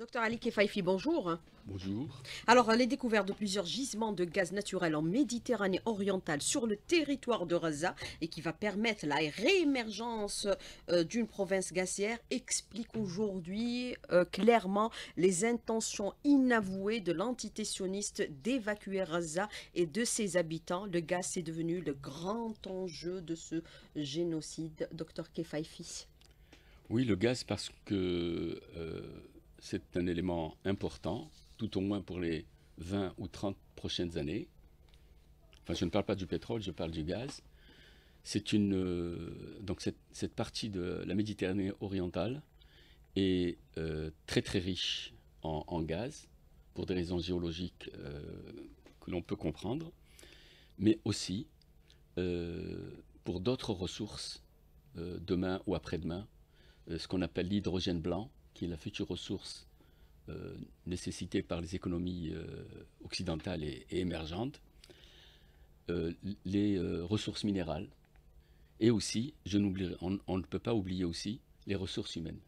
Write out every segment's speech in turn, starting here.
Docteur Ali Kefaifi, bonjour. Bonjour. Alors, les découvertes de plusieurs gisements de gaz naturel en Méditerranée orientale sur le territoire de Raza et qui va permettre la réémergence euh, d'une province gazière expliquent aujourd'hui euh, clairement les intentions inavouées de l'entité sioniste d'évacuer Raza et de ses habitants. Le gaz est devenu le grand enjeu de ce génocide. Docteur Kefaifi. Oui, le gaz parce que... Euh, c'est un élément important, tout au moins pour les 20 ou 30 prochaines années. Enfin, je ne parle pas du pétrole, je parle du gaz. C'est une euh, donc cette, partie de la Méditerranée orientale est euh, très très riche en, gaz pour des raisons géologiques euh, que l'on peut comprendre, mais aussi pour d'autres ressources demain ou après-demain, ce qu'on appelle l'hydrogène blanc, qui est la future ressource euh, nécessitée par les économies euh, occidentales et, émergentes, euh, les ressources minérales, et aussi, je on ne peut pas oublier aussi, les ressources humaines.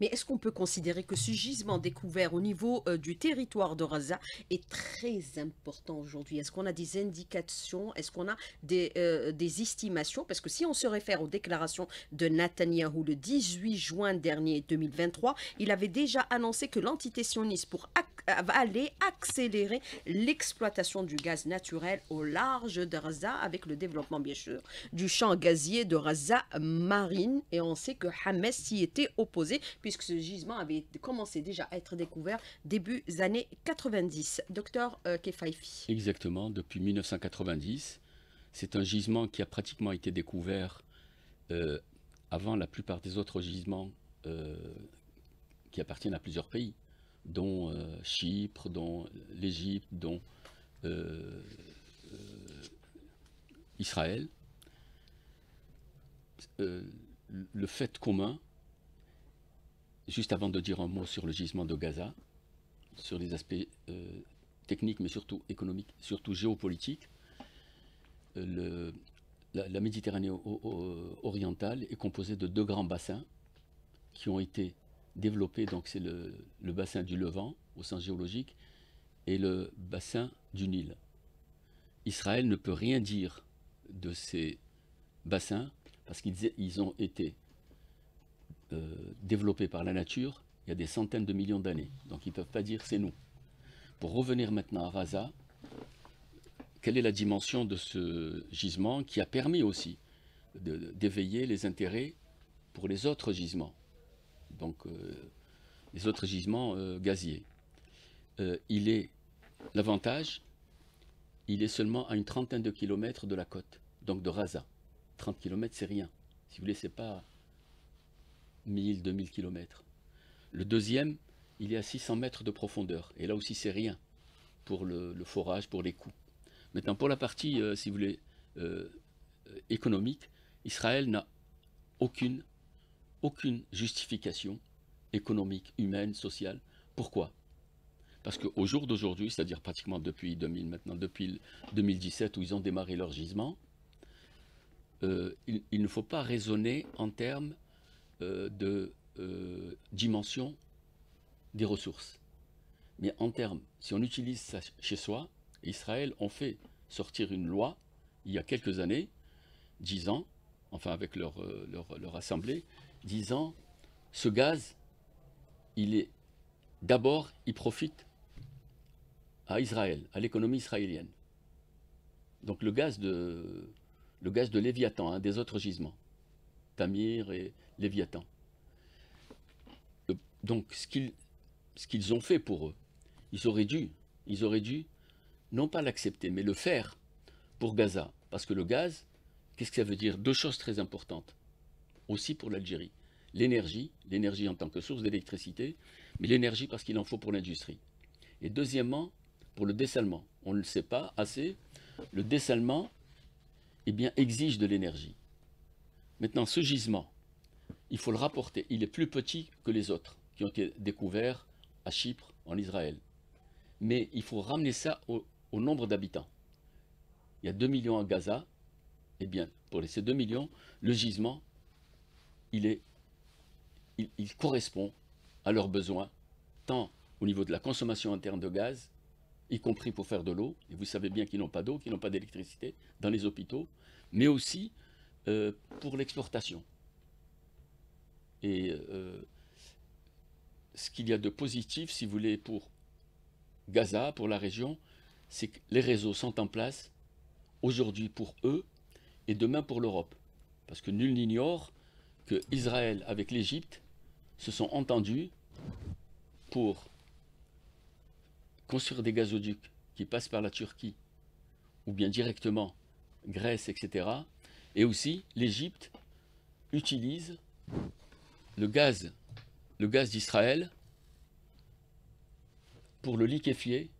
Mais est-ce qu'on peut considérer que ce gisement découvert au niveau euh, du territoire de Raza est très important aujourd'hui Est-ce qu'on a des indications Est-ce qu'on a des, euh, estimations Parce que si on se réfère aux déclarations de Netanyahou le 18 juin dernier 2023, il avait déjà annoncé que l'entité sioniste pour accélérer l'exploitation du gaz naturel au large de Raza avec le développement, bien sûr, du champ gazier de Raza marine. Et on sait que Hamas s'y était opposé puisque ce gisement avait commencé déjà à être découvert début années 90. Docteur euh, Kefaifi. Exactement, depuis 1990. C'est un gisement qui a pratiquement été découvert euh, avant la plupart des autres gisements euh, qui appartiennent à plusieurs pays, dont Chypre, dont l'Égypte, dont Israël. le fait commun, Juste avant de dire un mot sur le gisement de Gaza, sur les aspects euh, techniques, mais surtout économiques, surtout géopolitiques, euh, la, Méditerranée orientale est composée de deux grands bassins qui ont été développés. Donc c'est le, bassin du Levant, au sens géologique, et le bassin du Nil. Israël ne peut rien dire de ces bassins parce qu'ils ont été euh, développé par la nature il y a des centaines de millions d'années. Donc ils ne peuvent pas dire c'est nous. Pour revenir maintenant à Raza, quelle est la dimension de ce gisement qui a permis aussi d'éveiller les intérêts pour les autres gisements, donc euh, les autres gisements euh, gaziers Il est l'avantage, il est seulement à une trentaine de kilomètres de la côte, donc de Raza. 30 kilomètres, c'est rien. Si vous voulez, c'est pas 1000, 2000 kilomètres. Le deuxième, il est à 600 mètres de profondeur. Et là aussi, c'est rien pour le, forage, pour les coûts. Maintenant, pour la partie, euh, si vous voulez, euh, économique, Israël n'a aucune, aucune justification économique, humaine, sociale. Pourquoi Parce qu'au jour d'aujourd'hui, c'est-à-dire pratiquement depuis 2000 maintenant, depuis 2017 où ils ont démarré leur gisement, euh, il ne faut pas raisonner en termes euh, de euh, dimension des ressources. Mais en termes, si on utilise ça chez soi, Israël, ont fait sortir une loi il y a quelques années, disant, enfin avec euh, leur, leur, assemblée, disant ce gaz, il est d'abord, il profite à Israël, à l'économie israélienne. Donc le gaz de, le gaz de Léviathan, hein, des autres gisements, Tamir et Léviathan. Donc, ce qu'ils ont fait pour eux, ils auraient dû, ils auraient dû non pas l'accepter, mais le faire pour Gaza. Parce que le gaz, qu'est-ce que ça veut dire Deux choses très importantes, aussi pour l'Algérie. L'énergie, l'énergie en tant que source d'électricité, mais l'énergie parce qu'il en faut pour l'industrie. Et deuxièmement, pour le dessalement. On ne le sait pas assez, le dessalement eh bien, exige de l'énergie. Maintenant, ce gisement, il faut le rapporter. Il est plus petit que les autres qui ont été découverts à Chypre, en Israël. Mais il faut ramener ça au, nombre d'habitants. Il y a 2 millions à Gaza. Eh bien, pour ces 2 millions, le gisement, il, correspond à leurs besoins, tant au niveau de la consommation interne de gaz, y compris pour faire de l'eau, et vous savez bien qu'ils n'ont pas d'eau, qu'ils n'ont pas d'électricité dans les hôpitaux, mais aussi euh, pour l'exportation et euh, ce qu'il y a de positif, si vous voulez, pour Gaza, pour la région, c'est que les réseaux sont en place aujourd'hui pour eux et demain pour l'Europe. Parce que nul n'ignore que Israël avec l'Égypte se sont entendus pour construire des gazoducs qui passent par la Turquie ou bien directement Grèce, etc. Et aussi l'Égypte utilise le gaz, le gaz d'Israël pour le liquéfier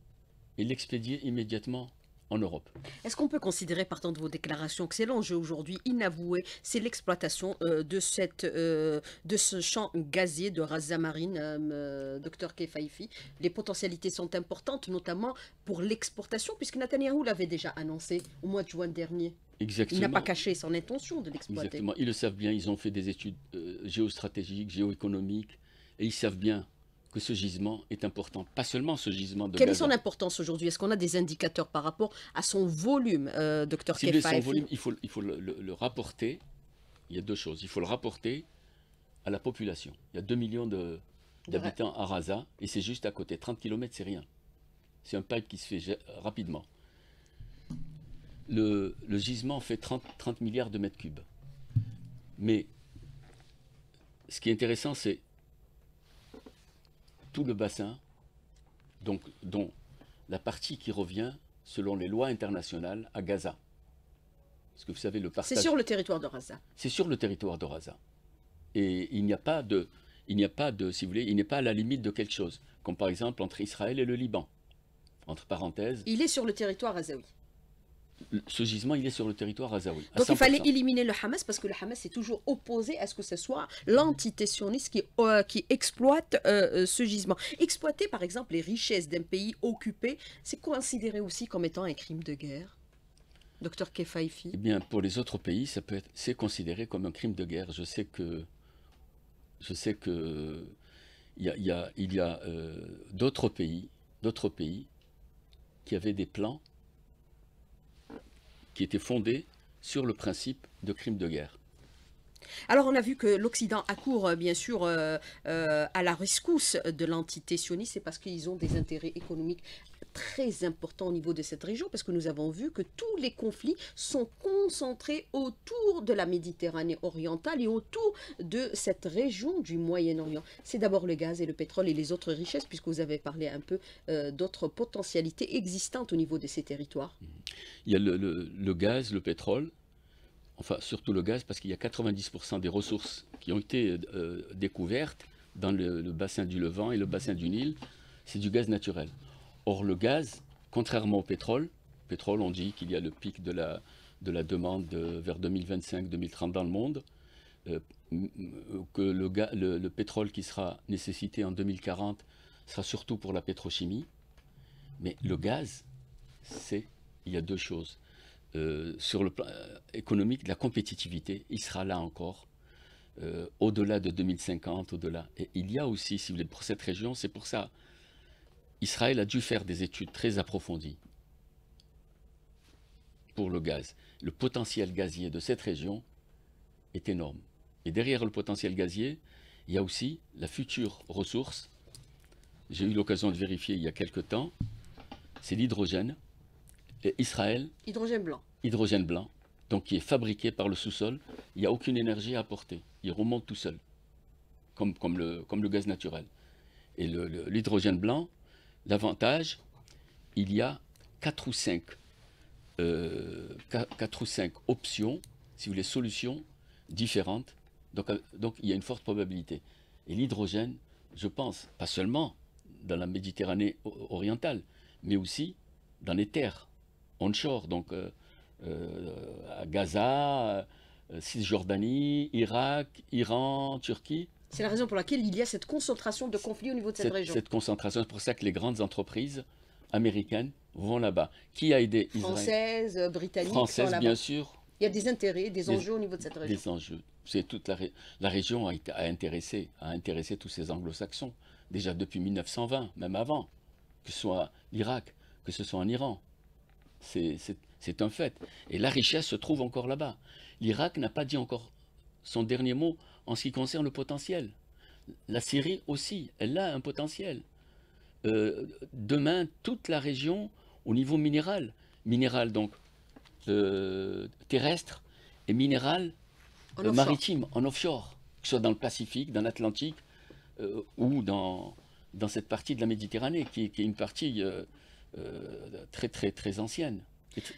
et l'expédier immédiatement en Europe. Est-ce qu'on peut considérer, partant de vos déclarations, que c'est l'enjeu aujourd'hui inavoué, c'est l'exploitation euh, de, euh, de ce champ gazier de Raza Marine, euh, docteur Kefaifi Les potentialités sont importantes, notamment pour l'exportation, puisque Houle l'avait déjà annoncé au mois de juin dernier. Exactement. Il n'a pas caché son intention de l'exploiter. Exactement. Ils le savent bien, ils ont fait des études géostratégiques, géoéconomiques, et ils savent bien ce gisement est important. Pas seulement ce gisement de Quelle est son importance aujourd'hui Est-ce qu'on a des indicateurs par rapport à son volume, euh, docteur si son volume, il faut, le, rapporter. Il y a deux choses. Il faut le rapporter à la population. Il y a 2 millions d'habitants à Raza et c'est juste à côté. 30 km, c'est rien. C'est un pipe qui se fait rapidement. Le, gisement fait 30, 30 milliards de mètres cubes. Mais ce qui est intéressant, c'est tout le bassin, donc, dont la partie qui revient, selon les lois internationales, à Gaza. Parce que vous savez, le C'est sur le territoire de Raza. C'est sur le territoire de Et il n'y a pas de... Il n'y a pas de, si vous voulez, il n'est pas à la limite de quelque chose, comme par exemple entre Israël et le Liban. Entre parenthèses. Il est sur le territoire azaoui ce gisement, il est sur le territoire azaoui. Donc il fallait éliminer le Hamas parce que le Hamas est toujours opposé à ce que ce soit l'entité sioniste qui, euh, exploite euh, euh, ce gisement. Exploiter par exemple les richesses d'un pays occupé, c'est considéré aussi comme étant un crime de guerre Docteur Kefaifi Eh bien, pour les autres pays, c'est considéré comme un crime de guerre. Je sais que, je sais que il y a, y a, d'autres pays, d'autres pays qui avaient des plans qui était fondée sur le principe de crime de guerre. Alors on a vu que l'Occident accourt euh, bien sûr euh, euh, à la rescousse de l'entité sioniste, c'est parce qu'ils ont des intérêts économiques très important au niveau de cette région parce que nous avons vu que tous les conflits sont concentrés autour de la Méditerranée orientale et autour de cette région du Moyen-Orient. C'est d'abord le gaz et le pétrole et les autres richesses puisque vous avez parlé un peu euh, d'autres potentialités existantes au niveau de ces territoires. Il y a le, gaz, le pétrole, enfin surtout le gaz, parce qu'il y a 90% des ressources qui ont été euh, découvertes dans le, bassin du Levant et le bassin du Nil, c'est du gaz naturel. Or, le gaz, contrairement au pétrole, pétrole, on dit qu'il y a le pic de la, de la demande vers 2025-2030 dans le monde, euh, que le, le, le, pétrole qui sera nécessité en 2040 sera surtout pour la pétrochimie. Mais le gaz, c'est, il y a deux choses. Euh, sur le plan euh, économique, la compétitivité, il sera là encore, au-delà de 2050, au-delà. Et il y a aussi, si vous voulez, pour cette région, c'est pour ça, Israël a dû faire des études très approfondies pour le gaz. Le potentiel gazier de cette région est énorme. Et derrière le potentiel gazier, il y a aussi la future ressource. J'ai eu l'occasion de vérifier il y a quelque temps. C'est l'hydrogène. et Israël. Hydrogène blanc. Hydrogène blanc, donc qui est fabriqué par le sous-sol. Il n'y a aucune énergie à apporter. Il remonte tout seul, comme, comme, le, comme le gaz naturel. Et l'hydrogène blanc, L'avantage, il y a 4 ou 5, euh, ou options, si vous voulez, solutions différentes. Donc, euh, donc il y a une forte probabilité. Et l'hydrogène, je pense, pas seulement dans la Méditerranée orientale, mais aussi dans les terres onshore, donc euh, à Gaza, Cisjordanie, Irak, Iran, Turquie. C'est la raison pour laquelle il y a cette concentration de conflits au niveau de cette, région. Cette concentration, c'est pour ça que les grandes entreprises américaines vont là-bas. Qui a aidé Israël Françaises, euh, britanniques. bien sûr. Il y a des intérêts, des enjeux au niveau de cette région. Des enjeux. C'est toute la, région a, intéressé, a intéressé tous ces anglo-saxons, déjà depuis 1920, même avant, que ce soit l'Irak, que ce soit en Iran. C'est un fait. Et la richesse se trouve encore là-bas. L'Irak n'a pas dit encore son dernier mot en ce qui concerne le potentiel. La Syrie aussi, elle a un potentiel. Euh, demain, toute la région au niveau minéral, minéral donc euh, terrestre et minéral euh, maritime, en offshore, que ce soit dans le Pacifique, dans l'Atlantique ou dans, dans cette partie de la Méditerranée qui est une partie très très très ancienne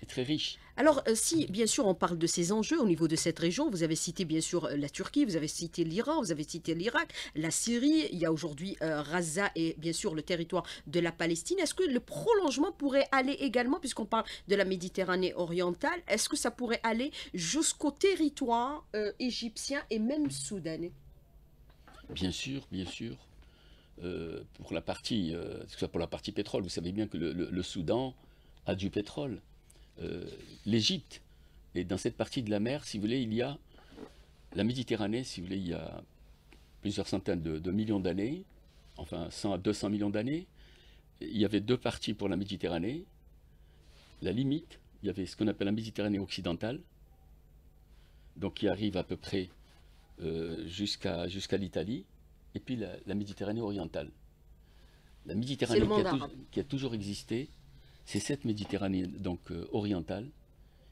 très riche. Alors, euh, si bien sûr on parle de ces enjeux au niveau de cette région, vous avez cité bien sûr euh, la Turquie, vous avez cité l'Iran, vous avez cité l'Irak, la Syrie, il y a aujourd'hui Raza euh, et bien sûr le territoire de la Palestine. Est-ce que le prolongement pourrait aller également, puisqu'on parle de la Méditerranée orientale, est-ce que ça pourrait aller jusqu'au territoire égyptien et même soudanais Bien sûr, bien sûr. pour la partie, pour la partie pétrole, vous savez bien que le Soudan a du pétrole. Euh, l'Égypte. Et dans cette partie de la mer, si vous voulez, il y a la Méditerranée, si vous voulez, il y a plusieurs centaines de, millions d'années, enfin 100 à 200 millions d'années. Il y avait deux parties pour la Méditerranée. La limite, il y avait ce qu'on appelle la Méditerranée occidentale, donc qui arrive à peu près euh, jusqu'à l'Italie, et puis la, Méditerranée orientale. La Méditerranée qui a toujours existé, c'est cette Méditerranée donc euh, orientale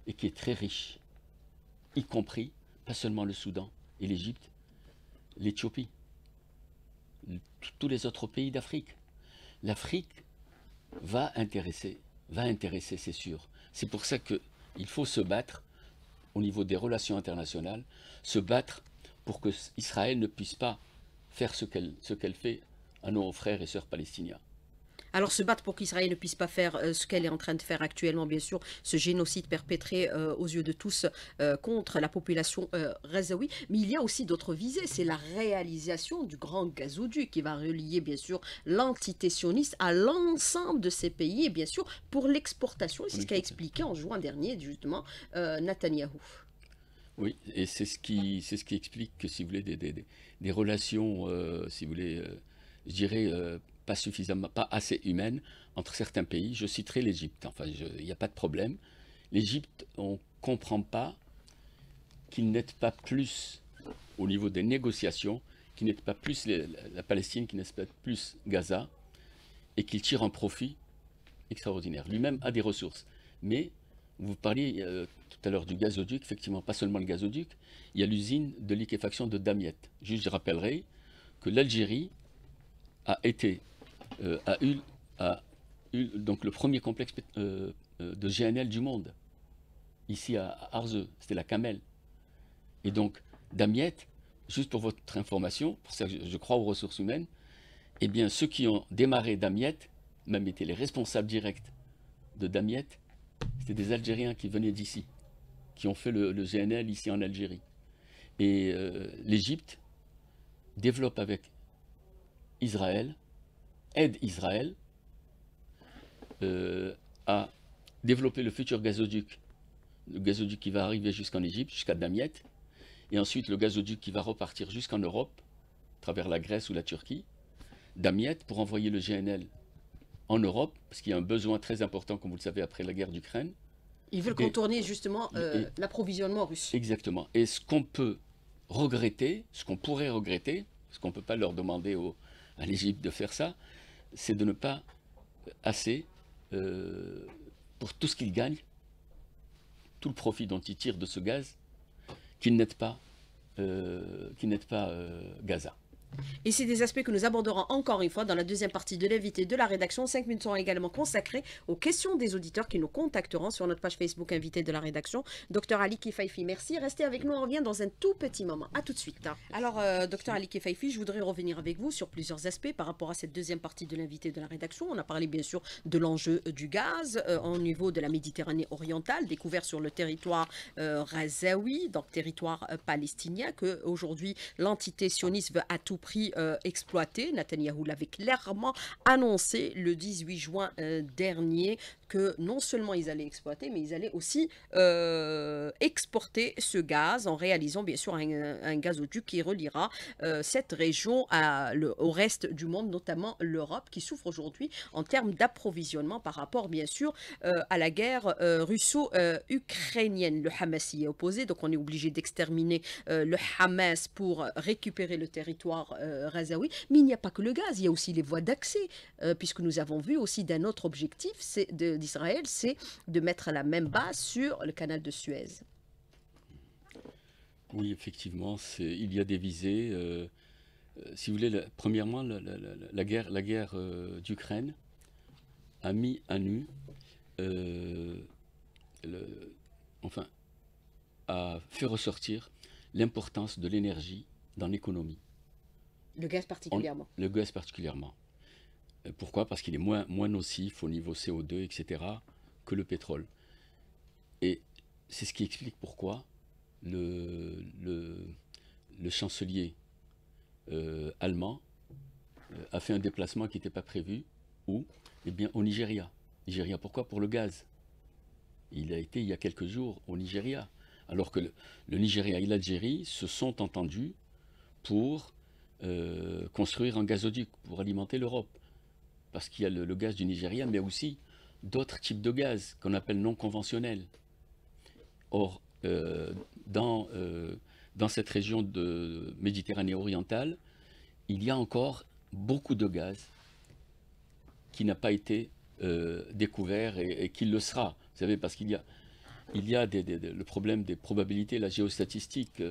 et qui est très riche, y compris pas seulement le Soudan et l'Égypte, l'Éthiopie, tous les autres pays d'Afrique. L'Afrique va intéresser, va intéresser, c'est sûr. C'est pour ça qu'il faut se battre au niveau des relations internationales, se battre pour que Israël ne puisse pas faire ce qu'elle fait à nos frères et sœurs palestiniens. Alors se battre pour qu'Israël ne puisse pas faire euh, ce qu'elle est en train de faire actuellement, bien sûr, ce génocide perpétré euh, aux yeux de tous euh, contre la population euh, Mais il y a aussi d'autres visées, c'est la réalisation du grand gazoduc qui va relier, bien sûr, l'entité sioniste à l'ensemble de ces pays, et bien sûr, pour l'exportation. C'est ce qu'a expliqué en juin dernier, justement, Netanyahou. Oui, et c'est ce qui, c'est ce qui explique que, si vous voulez, des, des relations, si vous voulez, je dirais, pas suffisamment, pas assez humaine entre certains pays. Je citerai l'Égypte, enfin il n'y a pas de problème. L'Égypte, on ne comprend pas qu'il n'aide pas plus au niveau des négociations, qu'il n'aide pas plus la Palestine, qu'il n'aide pas plus Gaza, et qu'il tire un profit extraordinaire. Lui-même a des ressources. Mais vous parliez euh, tout à l'heure du gazoduc, effectivement, pas seulement le gazoduc, il y a l'usine de liquéfaction de Damiette. Juste, je rappellerai que l'Algérie a été a, eu, donc le premier complexe euh, euh, de GNL du monde, ici à Arzeux, c'était la Camel. Et donc, Damiette, juste pour votre information, pour ça je, crois aux ressources humaines, eh bien, ceux qui ont démarré Damiette, même étaient les responsables directs de Damiette, c'était des Algériens qui venaient d'ici, qui ont fait le, GNL ici en Algérie. Et euh, l'Égypte développe avec Israël aide Israël euh, à développer le futur gazoduc, le gazoduc qui va arriver jusqu'en Égypte, jusqu'à Damiette, et ensuite le gazoduc qui va repartir jusqu'en Europe, à travers la Grèce ou la Turquie, Damiette, pour envoyer le GNL en Europe, parce qu'il y a un besoin très important, comme vous le savez, après la guerre d'Ukraine. Ils veulent contourner justement euh, l'approvisionnement russe. Exactement. Et ce qu'on peut regretter, ce qu'on pourrait regretter, parce qu'on ne peut pas leur demander à l'Égypte de faire ça, c'est de ne pas assez euh, pour tout ce qu'il gagne, tout le profit dont il tire de ce gaz, qu'il n'aide pas, euh, pas euh, Gaza. Et c'est des aspects que nous aborderons encore une fois dans la deuxième partie de l'invité de la rédaction. Cinq minutes seront également consacrées aux questions des auditeurs qui nous contacteront sur notre page Facebook invité de la rédaction. Docteur Ali Kifaifi, merci. Restez avec nous, on revient dans un tout petit moment. A tout de suite. Alors, euh, docteur Ali Kifaifi, je voudrais revenir avec vous sur plusieurs aspects par rapport à cette deuxième partie de l'invité de la rédaction. On a parlé bien sûr de l'enjeu euh, du gaz euh, au niveau de la Méditerranée orientale, découvert sur le territoire euh, Razaoui, donc territoire palestinien, que aujourd'hui l'entité sioniste veut à tout prix prix euh, exploité. Netanyahou l'avait clairement annoncé le 18 juin euh, dernier que non seulement ils allaient exploiter, mais ils allaient aussi euh, exporter ce gaz en réalisant bien sûr un, gazoduc qui reliera euh, cette région au reste du monde, notamment l'Europe, qui souffre aujourd'hui en termes d'approvisionnement par rapport bien sûr euh, à la guerre russo-ukrainienne. Le Hamas y est opposé, donc on est obligé d'exterminer le Hamas pour récupérer le territoire razaoui. Mais il n'y a pas que le gaz, il y a aussi les voies d'accès, puisque nous avons vu aussi d'un autre objectif, c'est de d'Israël, c'est de mettre la même base sur le canal de Suez. Oui, effectivement, il y a des visées. Euh, euh, si vous voulez, premièrement, la, guerre, la guerre euh, d'Ukraine a mis à nu, enfin, a fait ressortir l'importance de l'énergie dans l'économie. Le gaz particulièrement. le gaz particulièrement. Euh, pourquoi Parce qu'il est moins, nocif au niveau CO2, etc., que le pétrole. Et c'est ce qui explique pourquoi le, chancelier euh, allemand euh, a fait un déplacement qui n'était pas prévu. Où Eh bien, au Nigeria. Nigeria, pourquoi Pour le gaz. Il a été il y a quelques jours au Nigeria. Alors que le, Nigeria et l'Algérie se sont entendus pour construire un gazoduc, pour alimenter l'Europe parce qu'il y a le, gaz du Nigeria, mais aussi d'autres types de gaz qu'on appelle non conventionnels. Or, euh, dans, euh, dans cette région de Méditerranée orientale, il y a encore beaucoup de gaz qui n'a pas été euh, découvert et, qui le sera. Vous savez, parce qu'il y a, il y a le problème des probabilités, la géostatistique.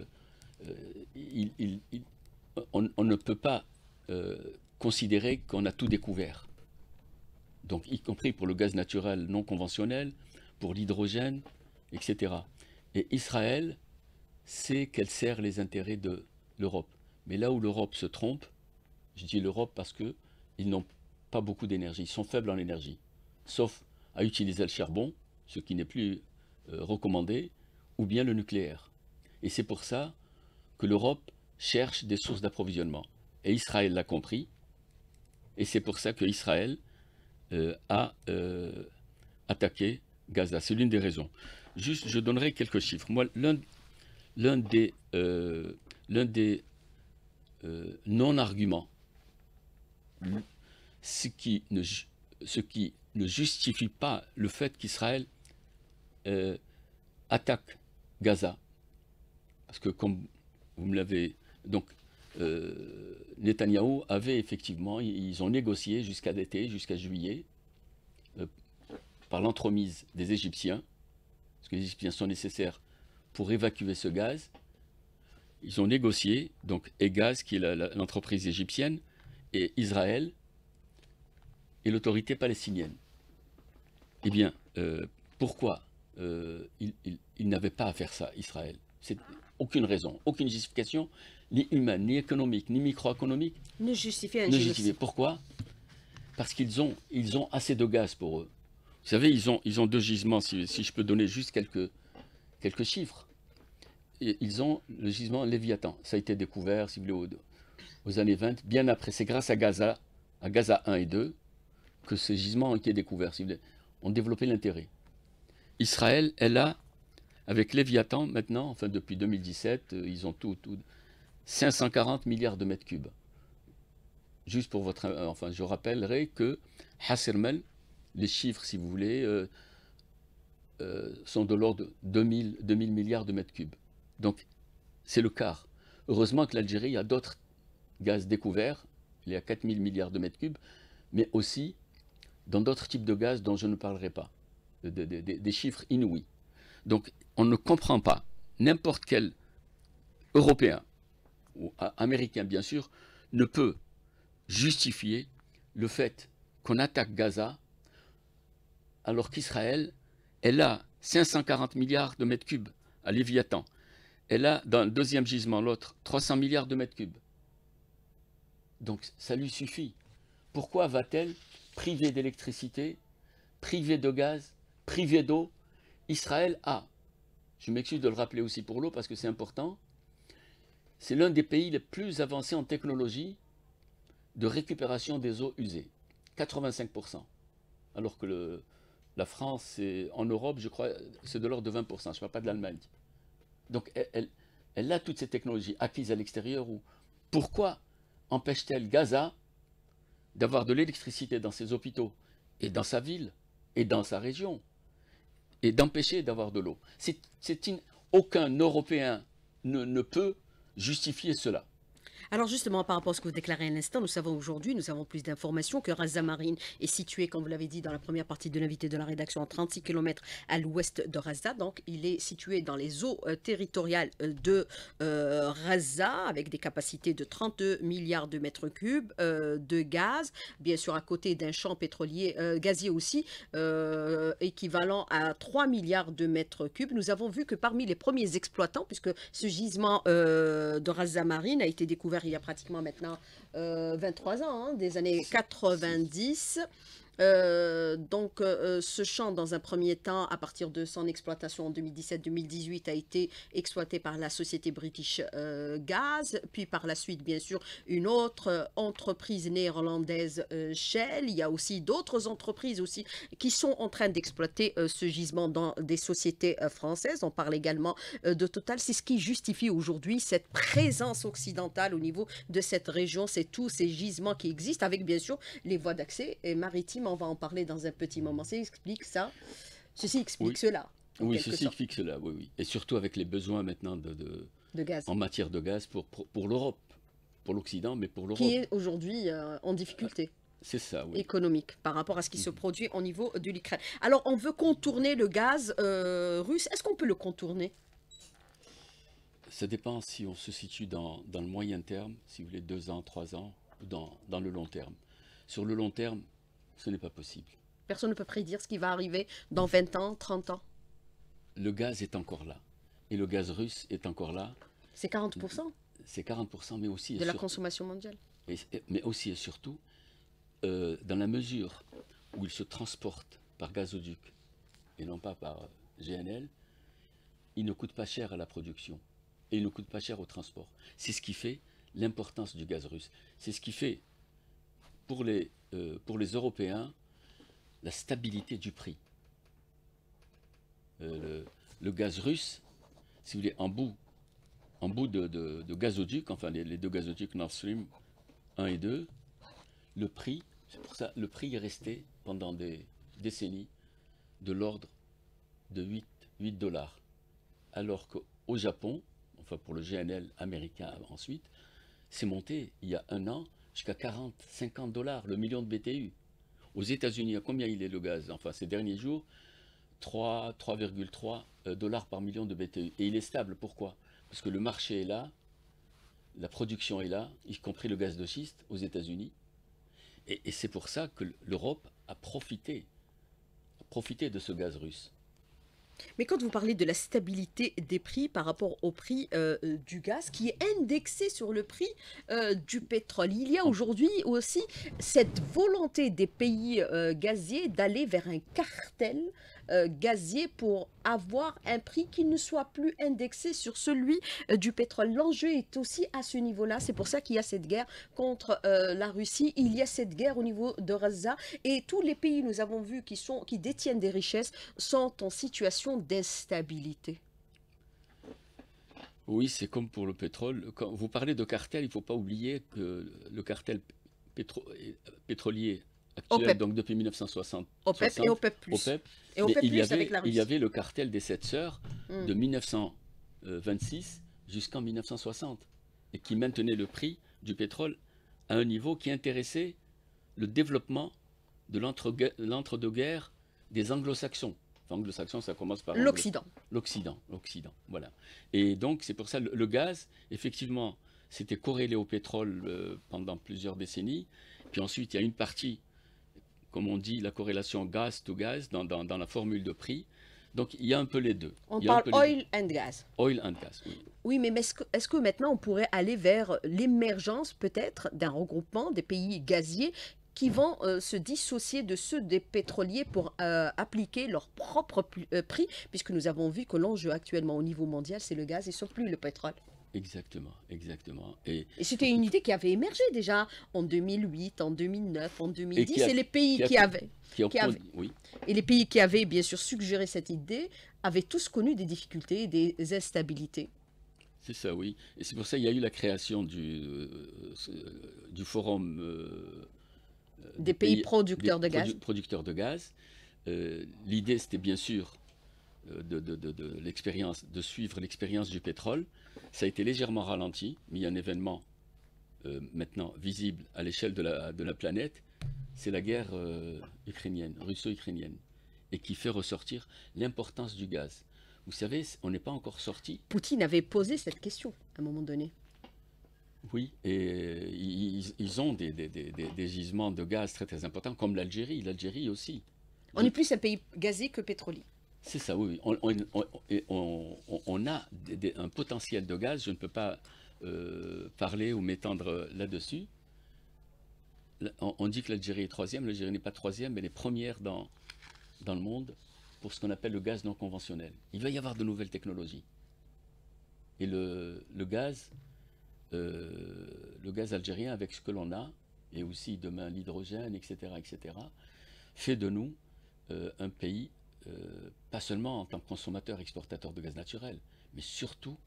on, ne peut pas considérer qu'on a tout découvert donc y compris pour le gaz naturel non conventionnel, pour l'hydrogène, etc. Et Israël sait qu'elle sert les intérêts de l'Europe. Mais là où l'Europe se trompe, je dis l'Europe parce qu'ils n'ont pas beaucoup d'énergie, ils sont faibles en énergie, sauf à utiliser le charbon, ce qui n'est plus euh, recommandé, ou bien le nucléaire. Et c'est pour ça que l'Europe cherche des sources d'approvisionnement. Et Israël l'a compris, et c'est pour ça que Israël à euh, euh, attaquer Gaza. C'est l'une des raisons. Juste, je donnerai quelques chiffres. Moi, l'un des, euh, non-arguments, ce qui ne justifie pas le fait qu'Israël attaque Gaza. Parce que comme vous me l'avez... Donc euh, Netanyahu Netanyahou avait effectivement, ils ont négocié jusqu'à l'été, jusqu'à juillet, euh, par l'entremise des Égyptiens, parce que les Égyptiens sont nécessaires pour évacuer ce gaz. Ils ont négocié, donc EGAZ, qui est l'entreprise égyptienne, et Israël, et l'autorité palestinienne. Eh bien, euh, pourquoi ils n'avaient pas à faire ça, Israël C'est aucune raison, aucune justification, ni humaine, ni économique, ni microéconomique, ne justifie un ne Pourquoi Parce qu'ils ont, ils ont assez de gaz pour eux. Vous savez, ils ont, ils ont deux gisements, si, je peux donner juste quelques, quelques chiffres. ils ont le gisement Léviathan. Ça a été découvert, si vous voulez, aux, années 20, bien après. C'est grâce à Gaza, à Gaza 1 et 2, que ces gisements ont été découvert. si ont développé l'intérêt. Israël, elle a, avec Léviathan maintenant, enfin depuis 2017, euh, ils ont tout, tout 540 milliards de mètres cubes. Juste pour votre... Euh, enfin, je rappellerai que Hassermel, les chiffres, si vous voulez, euh, euh, sont de l'ordre de 2000, 2000 milliards de mètres cubes. Donc, c'est le quart. Heureusement que l'Algérie a d'autres gaz découverts, il y a 4000 milliards de mètres cubes, mais aussi dans d'autres types de gaz dont je ne parlerai pas, des chiffres inouïs. Donc on ne comprend pas, n'importe quel Européen, ou américain bien sûr, ne peut justifier le fait qu'on attaque Gaza alors qu'Israël, elle a 540 milliards de mètres cubes à Léviathan. Elle a, dans le deuxième gisement, l'autre, 300 milliards de mètres cubes. Donc ça lui suffit. Pourquoi va-t-elle privée d'électricité, privée de gaz, privée d'eau Israël a, je m'excuse de le rappeler aussi pour l'eau parce que c'est important, c'est l'un des pays les plus avancés en technologie de récupération des eaux usées, 85%. Alors que la France, en Europe, je crois, c'est de l'ordre de 20%, je ne parle pas de l'Allemagne. Donc elle, a toutes ces technologies acquises à l'extérieur. Pourquoi empêche-t-elle Gaza d'avoir de l'électricité dans ses hôpitaux et dans sa ville et dans sa région et d'empêcher d'avoir de l'eau. C'est, aucun Européen ne peut justifier cela alors justement, par rapport à ce que vous déclarez à l'instant, nous savons aujourd'hui, nous avons plus d'informations que Raza Marine est situé, comme vous l'avez dit dans la première partie de l'invité de la rédaction, à 36 km à l'ouest de Raza. Donc il est situé dans les eaux euh, territoriales euh, de euh, Raza, avec des capacités de 32 milliards de mètres cubes de gaz, bien sûr à côté d'un champ pétrolier gazier aussi, équivalent à 3 milliards de mètres cubes. Nous avons vu que parmi les premiers exploitants, puisque ce gisement de Raza Marine a été découvert il y a pratiquement maintenant 23 euh, ans, hein, des années 90. Euh, donc, euh, euh, ce champ, dans un premier temps, à partir de son exploitation en 2017-2018, a été exploité par la société British Gaz, Gas, puis par la suite, bien sûr, une autre entreprise néerlandaise Shell. Il y a aussi d'autres entreprises aussi qui sont en train d'exploiter ce gisement dans des sociétés françaises. On parle également de Total. C'est ce qui justifie aujourd'hui cette présence occidentale au niveau de cette région. C'est tous ces gisements qui existent, avec bien sûr les voies d'accès maritimes on va en parler dans un petit moment. Ça explique ça. Ceci explique cela. Oui, ceci explique cela, oui, oui. Et surtout avec les besoins maintenant de, gaz. en matière de gaz pour, pour, l'Europe, pour l'Occident, mais pour l'Europe. Qui est aujourd'hui euh, en difficulté. Ah, c'est ça, Économique par rapport à ce qui se mhm. produit au niveau de l'Ukraine. Alors, on veut contourner le gaz euh, russe. Est-ce qu'on peut le contourner ça dépend si on se situe dans, le moyen terme, si vous voulez deux ans, trois ans, ou dans, dans le long terme. Sur le long terme, ce n'est pas possible. Personne ne peut prédire ce qui va arriver dans 20 ans, 30 ans. Le gaz est encore là. Et le gaz russe est encore là. C'est 40% C'est 40%, mais aussi... De la consommation mondiale. mais aussi et surtout, euh, dans la mesure où il se transporte par gazoduc et non pas par euh, GNL, il ne coûte pas cher à la production et il ne coûte pas cher au transport. C'est ce qui fait l'importance du gaz russe. C'est ce qui fait pour les, euh, pour les Européens, la stabilité du prix. Euh, le, gaz russe, si vous voulez, en bout, en bout de, gazoduc, enfin les, deux gazoducs Nord Stream 1 et 2, le prix, pour ça, le prix est resté pendant des décennies de l'ordre de 8, 8 dollars. Alors qu'au Japon, enfin pour le GNL américain ensuite, c'est monté il y a un an jusqu'à 40, 50 dollars le million de BTU. Aux États-Unis, à combien il est le gaz Enfin, ces derniers jours, 3,3 euh, dollars par million de BTU. Et il est stable. Pourquoi Parce que le marché est là, la production est là, y compris le gaz de schiste aux États-Unis. Et, c'est pour ça que l'Europe a profité, a profité de ce gaz russe. Mais quand vous parlez de la stabilité des prix par rapport au prix euh, euh, du gaz qui est indexé sur le prix euh, du pétrole, il y a aujourd'hui aussi cette volonté des pays gaziers d'aller vers un cartel euh, gazier pour avoir un prix qui ne soit plus indexé sur celui euh, du pétrole. L'enjeu est aussi à ce niveau-là. C'est pour ça qu'il y a cette guerre contre euh, la Russie. Il y a cette guerre au niveau de Raza Et tous les pays, nous avons vu, qui, sont, qui détiennent des richesses, sont en situation d'instabilité. Oui, c'est comme pour le pétrole. Quand vous parlez de cartel, il ne faut pas oublier que le cartel pétrolier actuel, e donc depuis 1960, OPEP e et OPEP il y avait, le cartel des sept sœurs hmm. de 1926 jusqu'en 1960 et qui maintenait le prix du pétrole à un niveau qui intéressait le développement de l'entre-deux-guerres des anglo-saxons. anglo-saxons, ça commence par... L'Occident. L'Occident, l'Occident, voilà. Et donc, c'est pour ça, le, le gaz, effectivement, c'était corrélé au pétrole euh, pendant plusieurs décennies. Puis ensuite, il y a une partie comme on dit, la corrélation gaz to gaz dans, la formule de prix. Donc il y a un peu les deux. On parle oil and gas. Oil and gas, oui. Oui, mais est-ce que, maintenant on pourrait aller vers l'émergence peut-être d'un regroupement des pays gaziers qui vont euh, se dissocier de ceux des pétroliers pour euh, appliquer leur propre euh, prix, puisque nous avons vu que l'enjeu actuellement au niveau mondial, c'est le gaz et surtout le pétrole. Exactement, exactement. Et, c'était une idée qui avait émergé déjà en 2008, en 2009, en 2010, et, les pays qui, avaient... oui. Et les pays qui avaient bien sûr suggéré cette idée avaient tous connu des difficultés et des instabilités. C'est ça, oui. Et c'est pour ça qu'il y a eu la création du, euh, du forum... Euh, euh, des, pays, producteurs de gaz. Producteurs de gaz. L'idée, c'était bien sûr de l'expérience, de suivre l'expérience du pétrole, ça a été légèrement ralenti, mais il y a un événement euh, maintenant visible à l'échelle de la, de la planète, c'est la guerre euh, ukrainienne, russo-ukrainienne, et qui fait ressortir l'importance du gaz. Vous savez, on n'est pas encore sorti. Poutine avait posé cette question à un moment donné. Oui, et euh, ils, ont des, des, des, des, gisements de gaz très très importants, comme l'Algérie, l'Algérie aussi. On est plus un pays gazé que pétrolier. C'est ça, oui. On, a un potentiel de gaz, je ne peux pas euh, parler ou m'étendre là-dessus. On, dit que l'Algérie est troisième, l'Algérie n'est pas troisième, mais elle est première dans, dans le monde pour ce qu'on appelle le gaz non conventionnel. Il va y avoir de nouvelles technologies. Et le, gaz, euh, le gaz algérien, avec ce que l'on a, et aussi demain l'hydrogène, etc., etc., fait de nous euh, un pays euh, pas seulement en tant que consommateur exportateur de gaz naturel, mais surtout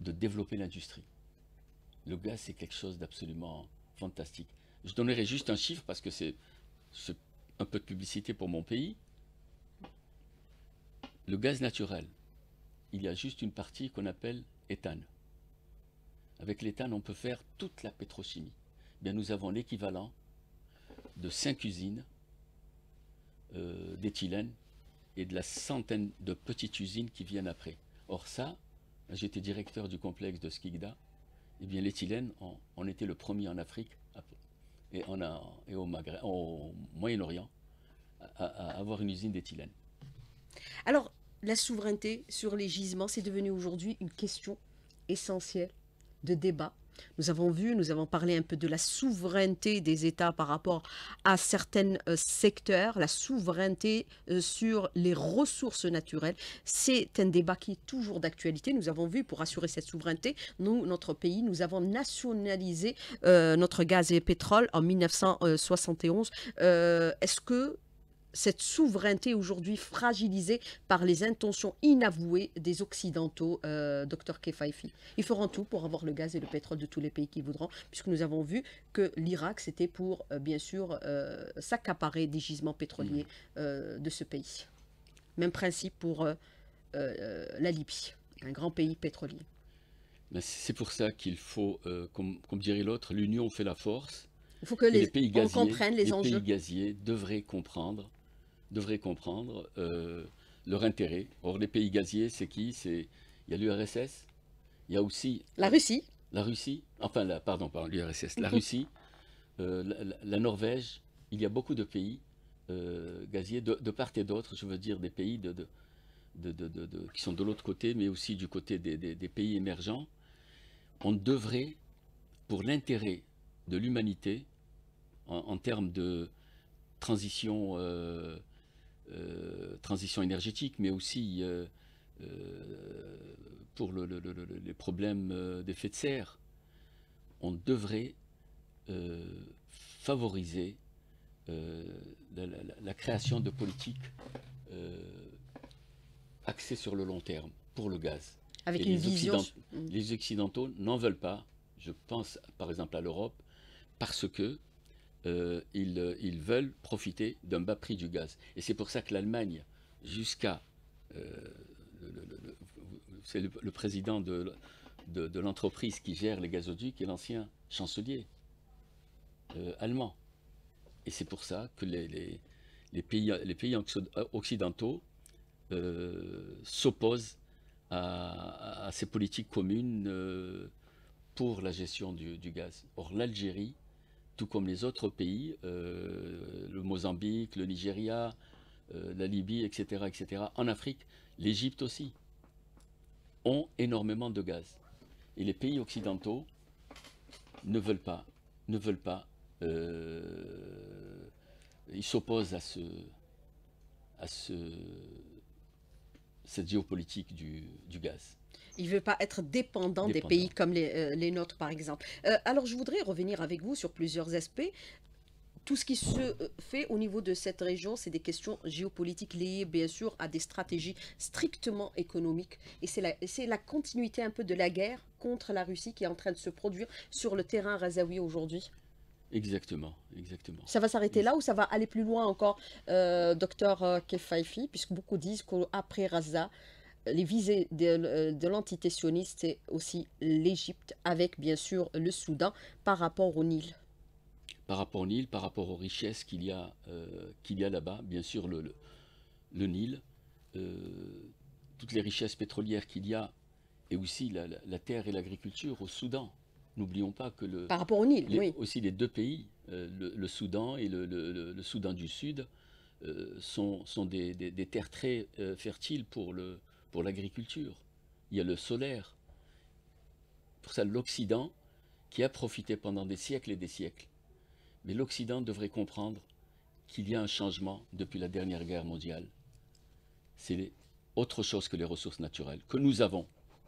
de développer l'industrie. Le gaz, c'est quelque chose d'absolument fantastique. Je donnerai juste un chiffre parce que c'est un peu de publicité pour mon pays. Le gaz naturel, il y a juste une partie qu'on appelle éthane. Avec l'éthane, on peut faire toute la pétrochimie. Eh bien, nous avons l'équivalent de cinq usines euh, d'éthylène et de la centaine de petites usines qui viennent après. Or ça, j'étais directeur du complexe de Skigda, et eh bien l'éthylène, on, était le premier en Afrique et, au, Moyen-Orient à avoir une usine d'éthylène. Alors, la souveraineté sur les gisements, c'est devenu aujourd'hui une question essentielle de débat nous avons vu, nous avons parlé un peu de la souveraineté des États par rapport à certains euh, secteurs, la souveraineté euh, sur les ressources naturelles. C'est un débat qui est toujours d'actualité. Nous avons vu, pour assurer cette souveraineté, nous, notre pays, nous avons nationalisé euh, notre gaz et pétrole en 1971. Est-ce que cette souveraineté aujourd'hui fragilisée par les intentions inavouées des Occidentaux, euh, docteur Kefaifi. Ils feront tout pour avoir le gaz et le pétrole de tous les pays qui voudront, puisque nous avons vu que l'Irak, c'était pour, euh, bien sûr, euh, s'accaparer des gisements pétroliers mm. de ce pays. Même principe pour la Libye, un grand pays pétrolier. Ben, c'est pour ça qu'il faut, comme, dirait l'autre, l'union fait la force. Il faut que les, pays gaziers, les, pays gaziers devraient comprendre devraient comprendre euh, leur intérêt. Or, les pays gaziers, c'est qui C'est Il y a l'URSS, il y a aussi... La Russie La Russie, enfin, la, pardon, pas l'URSS, la Russie, euh, la, Norvège, il y a beaucoup de pays euh, gaziers, de, part et d'autre, je veux dire des pays qui sont de l'autre côté, mais aussi du côté des, pays émergents. On devrait, pour l'intérêt de l'humanité, en, termes de transition euh, transition énergétique, mais aussi euh, euh, pour les problèmes d'effet de serre. On devrait favoriser la, création de politiques axées sur le long terme pour le gaz. Avec vision... les Occidentaux n'en veulent pas. Je pense par exemple à l'Europe, parce que euh, euh, ils, veulent profiter d'un bas prix du gaz. Et c'est pour ça que l'Allemagne, jusqu'à... Euh, c'est le, président de, de, l'entreprise qui gère les gazoducs et l'ancien chancelier allemand. Et c'est pour ça que les, les, pays, occidentaux s'opposent à, ces politiques communes pour la gestion du gaz. Or, l'Algérie tout comme les autres pays, euh, le Mozambique, le Nigeria, euh, la Libye, etc., etc., en Afrique, l'Égypte aussi, ont énormément de gaz. Et les pays occidentaux ne veulent pas, ne veulent pas, euh, ils s'opposent à ce, à ce, cette géopolitique du gaz. Il ne veut pas être dépendant, des pays comme euh, les, nôtres, par exemple. Euh, alors, je voudrais revenir avec vous sur plusieurs aspects. Tout ce qui se euh, fait au niveau de cette région, c'est des questions géopolitiques liées, bien sûr, à des stratégies strictement économiques. Et c'est la, continuité un peu de la guerre contre la Russie qui est en train de se produire sur le terrain razaoui aujourd'hui. Exactement, exactement. Ça va s'arrêter là ou ça va aller plus loin encore, docteur Kefaifi, puisque beaucoup disent qu'après Raza, les visées de, euh, de l'entité sioniste, c'est aussi l'Égypte, avec bien sûr le Soudan par rapport au Nil. Par rapport au Nil, par rapport aux richesses qu'il y a, euh, qu'il y là-bas, bien sûr le, le, Nil, euh, toutes les richesses pétrolières qu'il y a, et aussi la, terre et l'agriculture au Soudan. N'oublions pas que le, par rapport au Nil, oui. aussi les deux pays, le, Soudan et le, Soudan du Sud, sont, sont des, terres très fertiles pour le, pour l'agriculture, il y a le solaire. Pour ça, l'Occident, qui a profité pendant des siècles et des siècles, mais l'Occident devrait comprendre qu'il y a un changement depuis la dernière guerre mondiale. C'est autre chose que les ressources naturelles que nous avons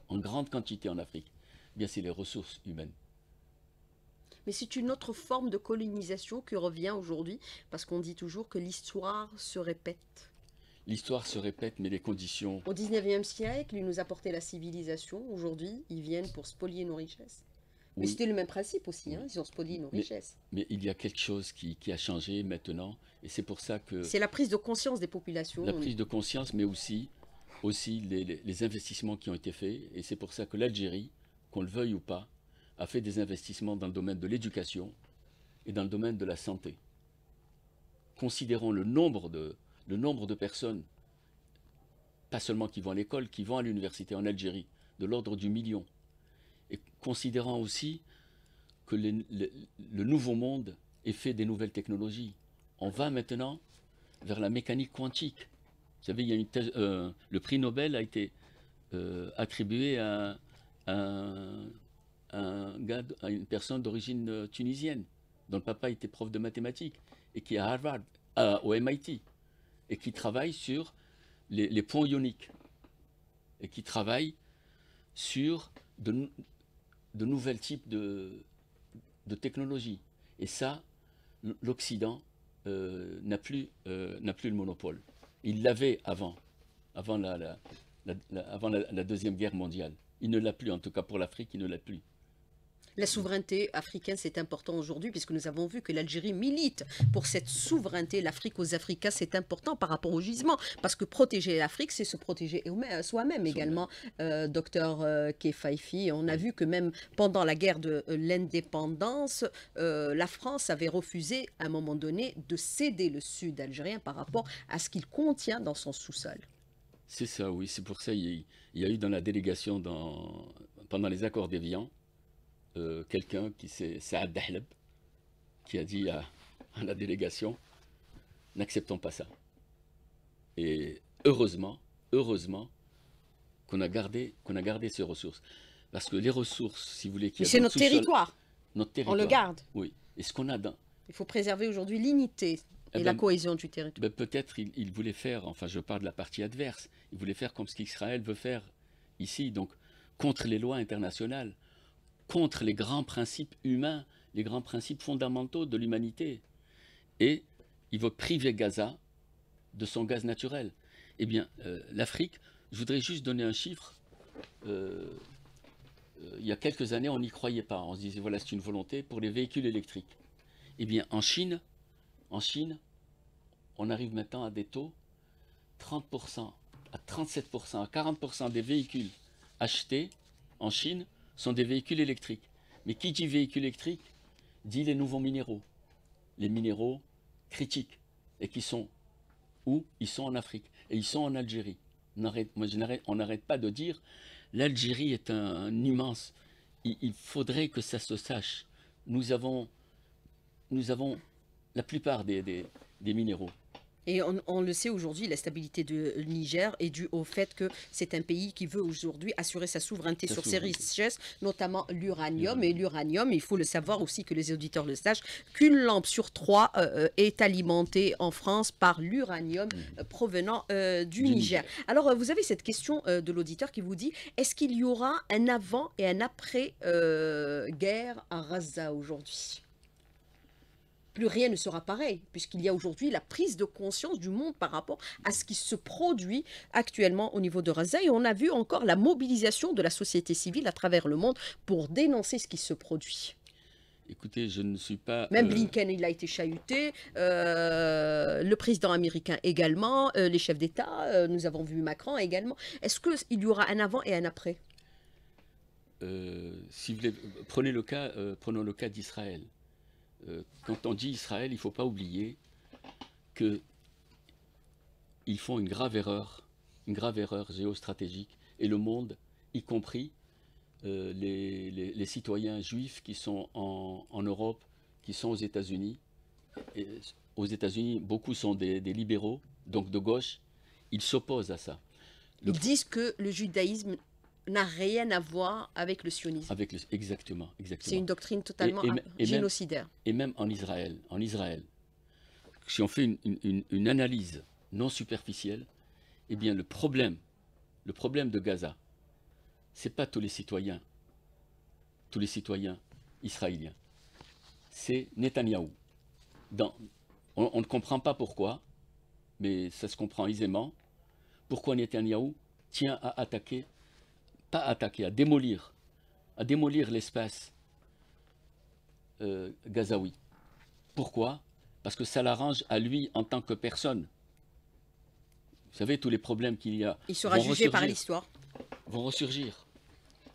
en grande quantité en Afrique. Eh bien, c'est les ressources humaines. Mais c'est une autre forme de colonisation qui revient aujourd'hui, parce qu'on dit toujours que l'histoire se répète. L'histoire se répète, mais les conditions... Au 19e siècle, ils nous apportaient la civilisation. Aujourd'hui, ils viennent pour spolier nos richesses. Mais c'était le même principe aussi, hein, ils ont spolié nos richesses. Mais il y a quelque chose qui, a changé maintenant, et c'est pour ça que... C'est la prise de conscience des populations. La prise de conscience, mais aussi, aussi les, les investissements qui ont été faits, et c'est pour ça que l'Algérie, qu'on le veuille ou pas, a fait des investissements dans le domaine de l'éducation et dans le domaine de la santé. Considérons le nombre de, le nombre de personnes, pas seulement qui vont à l'école, qui vont à l'université en Algérie, de l'ordre du million. Et considérant aussi que le, nouveau monde est fait des nouvelles technologies. On va maintenant vers la mécanique quantique. Vous savez, il y a une euh, le prix Nobel a été euh, attribué à, une personne d'origine euh, tunisienne, dont le papa était prof de mathématiques, et qui est à Harvard, au MIT et qui travaille sur les, les points ioniques et qui travaille sur de, de nouveaux types de, de technologies. Et ça, l'Occident euh, n'a plus, euh, plus le monopole. Il l'avait avant, avant la, avant la Deuxième Guerre mondiale. Il ne l'a plus, en tout cas pour l'Afrique, il ne l'a plus. La souveraineté africaine, c'est important aujourd'hui puisque nous avons vu que l'Algérie milite pour cette souveraineté. L'Afrique aux Africains, c'est important par rapport au gisement parce que protéger l'Afrique, c'est se protéger euh, soi-même également. Euh, docteur euh, Kefaifi, on a vu que même pendant la guerre de l'indépendance, la France avait refusé à un moment donné de céder le sud algérien par rapport à ce qu'il contient dans son sous-sol. C'est ça, oui. C'est pour ça qu'il y, a eu dans la délégation, pendant les accords d'Evian. Euh, quelqu'un qui c'est Saad Dahleb, qui a dit à, la délégation, n'acceptons pas ça. Et heureusement, heureusement, qu'on a gardé, qu'on a gardé ces ressources. Parce que les ressources, si vous voulez, c'est notre territoire. On le garde. Oui. Et ce qu'on a dans. Il faut préserver aujourd'hui l'unité et eh la ben, cohésion du territoire. Ben, peut-être il, il, voulait faire, enfin je parle de la partie adverse, il voulait faire comme ce qu'Israël veut faire ici, donc contre les lois internationales contre les grands principes humains, les grands principes fondamentaux de l'humanité. Et il veut priver Gaza de son gaz naturel. Eh bien, euh, l'Afrique, je voudrais juste donner un chiffre. Euh, euh, il y a quelques années, on n'y croyait pas. On se disait, voilà, c'est une volonté pour les véhicules électriques. Eh bien, en Chine, en Chine, on arrive maintenant à des taux 30%, à 37%, à 40% des véhicules achetés en Chine sont des véhicules électriques. Mais qui dit véhicule électrique dit les nouveaux minéraux, les minéraux critiques, et qui sont où Ils sont en Afrique, et ils sont en Algérie. On n'arrête pas de dire, l'Algérie est un, immense, il, faudrait que ça se sache. Nous avons, nous avons la plupart des minéraux. Et on, le sait aujourd'hui, la stabilité de Niger est due au fait que c'est un pays qui veut aujourd'hui assurer sa souveraineté sur ses richesses, notamment l'uranium. Et l'uranium, il faut le savoir aussi que les auditeurs le sachent, qu'une lampe sur trois euh, euh, est alimentée en France par l'uranium mmh. provenant euh, du, Niger. Alors, vous avez cette question de l'auditeur qui vous dit, est-ce qu'il y aura un avant et un après-guerre à Raza aujourd'hui plus rien ne sera pareil, puisqu'il y a aujourd'hui la prise de conscience du monde par rapport à ce qui se produit actuellement au niveau de Gaza. Et on a vu encore la mobilisation de la société civile à travers le monde pour dénoncer ce qui se produit. Écoutez, je ne suis pas. Même euh, Blinken, il a été chahuté. Euh, le président américain également. Euh, les chefs d'État. nous avons vu Macron également. Est-ce qu'il y aura un avant et un après si vous prenez le cas, prenons le cas d'Israël. Euh, quand on dit Israël, il ne faut pas oublier qu'ils font une grave erreur, une grave erreur géostratégique, et le monde, y compris euh, les, citoyens juifs qui sont en, Europe, qui sont aux États-Unis, aux États-Unis, beaucoup sont des, libéraux, donc de gauche, ils s'opposent à ça. Ils disent que le judaïsme n'a rien à voir avec le sionisme. exactement, exactement. C'est une doctrine totalement génocidaire. et même en Israël, en Israël, si on fait une, analyse non superficielle, eh bien le problème, le problème de Gaza, c'est pas tous les citoyens, tous les citoyens israéliens, c'est Netanyahou. on, on ne comprend pas pourquoi, mais ça se comprend aisément. Pourquoi Netanyahou tient à attaquer à attaquer, à démolir, à démolir l'espace euh, gazaoui. Pourquoi Parce que ça l'arrange à lui en tant que personne. Vous savez, tous les problèmes qu'il y a. Il sera jugé par l'histoire. Vont ressurgir.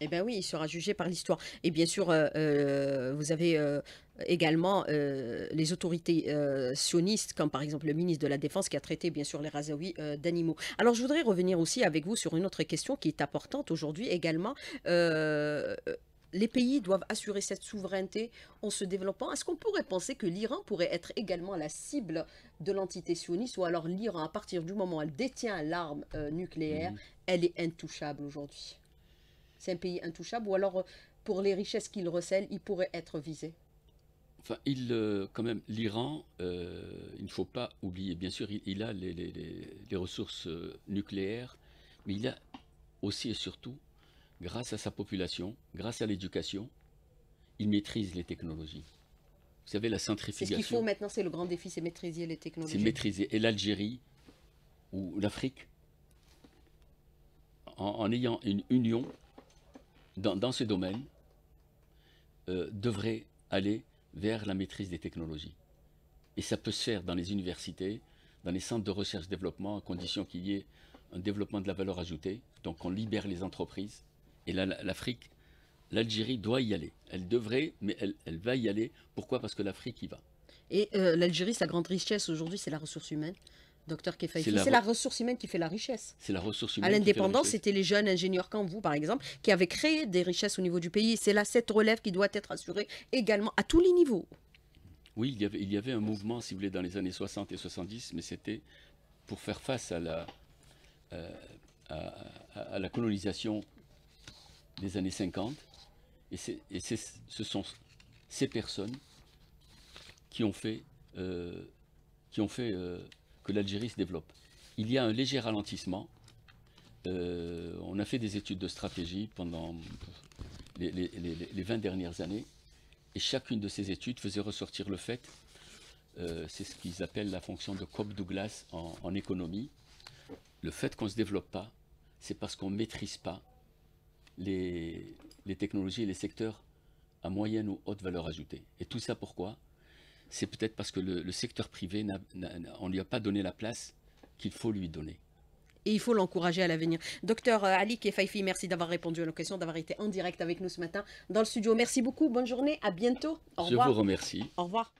Eh bien oui, il sera jugé par l'histoire. Et bien sûr, euh, euh, vous avez euh, également les autorités sionistes, comme par exemple le ministre de la Défense qui a traité bien sûr les Razaouis d'animaux. Alors je voudrais revenir aussi avec vous sur une autre question qui est importante aujourd'hui également les pays doivent assurer cette souveraineté en se développant. Est-ce qu'on pourrait penser que l'Iran pourrait être également la cible de l'entité sioniste ou alors l'Iran, à partir du moment où elle détient l'arme nucléaire, mmh. elle est intouchable aujourd'hui c'est un pays intouchable Ou alors, euh, pour les richesses qu'il recèle, il pourrait être visé Enfin, il, euh, quand même, l'Iran, euh, il ne faut pas oublier, bien sûr, il, a les, ressources nucléaires, mais il a aussi et surtout, grâce à sa population, grâce à l'éducation, il maîtrise les technologies. Vous savez, la centrifugation. Ce qu'il faut maintenant, c'est le grand défi, c'est maîtriser les technologies. C'est maîtriser. Et l'Algérie, ou l'Afrique, en, ayant une union, dans, ce domaine, euh, devrait aller vers la maîtrise des technologies. Et ça peut se faire dans les universités, dans les centres de recherche-développement, à condition qu'il y ait un développement de la valeur ajoutée, donc on libère les entreprises. Et l'Afrique, l'Algérie doit y aller. Elle devrait, mais elle, va y aller. Pourquoi Parce que l'Afrique y va. Et euh, l'Algérie, sa grande richesse aujourd'hui, c'est la ressource humaine. Docteur c'est la, ressource humaine qui fait la richesse. C'est la ressource humaine. À l'indépendance, c'était les jeunes ingénieurs comme vous, par exemple, qui avaient créé des richesses au niveau du pays. C'est là cette relève qui doit être assurée également à tous les niveaux. Oui, il y avait, un mouvement, si vous voulez, dans les années 60 et 70, mais c'était pour faire face à la, euh, colonisation des années 50. Et, ce sont ces personnes qui ont fait, euh, qui ont fait euh, que l'Algérie se développe. Il y a un léger ralentissement. Euh, on a fait des études de stratégie pendant les, 20 dernières années, et chacune de ces études faisait ressortir le fait, euh, c'est ce qu'ils appellent la fonction de Cobb-Douglas en, en économie, le fait qu'on ne se développe pas, c'est parce qu'on ne maîtrise pas les, les, technologies et les secteurs à moyenne ou haute valeur ajoutée. Et tout ça pourquoi c'est peut-être parce que le, secteur privé, on ne lui a pas donné la place qu'il faut lui donner. Et il faut l'encourager à l'avenir. Docteur euh, Ali Kefaifi, merci d'avoir répondu à nos questions, d'avoir été en direct avec nous ce matin dans le studio. Merci beaucoup, bonne journée, à bientôt. Au revoir. Je vous remercie. Au revoir.